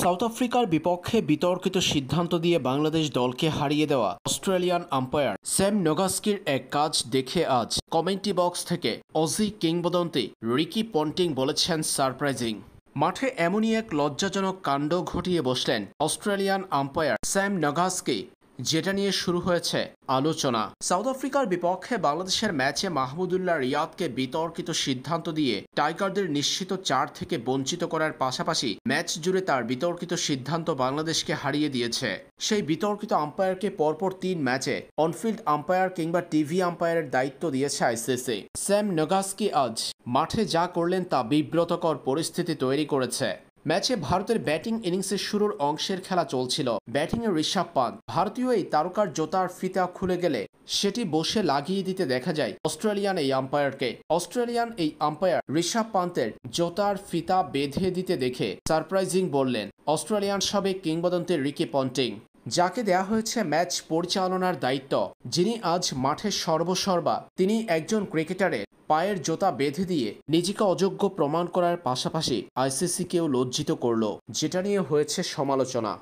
south আফ্রিকার বিপক্ষে বিতর্কিত সিদ্ধান্ত দিয়ে বাংলাদেশ দলকে হারিয়ে দেওয়া অস্ট্রেলিয়ান আম্পায়ার স্যাম নোগাস্কির এক কাজ দেখে আজ কমেন্টি বক্স থেকে অজি কিংবদন্তি রিকি পন্টিং বলেছেন সারপ্রাইজিং মাঠে এমনই এক লজ্জাজনক কাণ্ড ঘটিয়ে বসলেন অস্ট্রেলিয়ান আম্পায়ার স্যাম নগাসকে যেটা নিয়ে শুরু হয়েছে আলোচনা সাউথ আফ্রিকার বিপক্ষে বাংলাদেশের ম্যাচে মাহমুদুল্লাহ রিয়াদকে বিতর্কিত সিদ্ধান্ত দিয়ে টাইগারদের নিশ্চিত চার থেকে বঞ্চিত করার পাশাপাশি ম্যাচ জুড়ে তার বিতর্কিত সিদ্ধান্ত বাংলাদেশকে হারিয়ে দিয়েছে সেই বিতর্কিত আম্পায়ারকে পরপর তিন ম্যাচে অনফিল্ড আম্পায়ার কিংবা টিভি আম্পায়ারের দায়িত্ব দিয়েছে আইসিসি স্যাম নগাসকি আজ মাঠে যা করলেন তা বিব্রতকর পরিস্থিতি তৈরি করেছে ম্যাচে ভারতের ব্যাটিং ইনিংসের শুরুর অংশের খেলা চলছিল ব্যাটিংয়ে ঋষভ পান্ত ভারতীয় এই তারকার জোতার ফিতা খুলে গেলে সেটি বসে লাগিয়ে দিতে দেখা যায় অস্ট্রেলিয়ান এই আম্পায়ারকে অস্ট্রেলিয়ান এই আম্পায়ার ঋষভ পান্তের জোতার ফিতা বেঁধে দিতে দেখে সারপ্রাইজিং বললেন অস্ট্রেলিয়ান সাবেক কিংবদন্তের রিকি পন্টিং যাকে দেয়া হয়েছে ম্যাচ পরিচালনার দায়িত্ব যিনি আজ মাঠে সর্বসর্বা তিনি একজন ক্রিকেটারের পায়ের জোতা বেঁধে দিয়ে নিজেকে অযোগ্য প্রমাণ করার পাশাপাশি আইসিসিকেও লজ্জিত করল যেটা নিয়ে হয়েছে সমালোচনা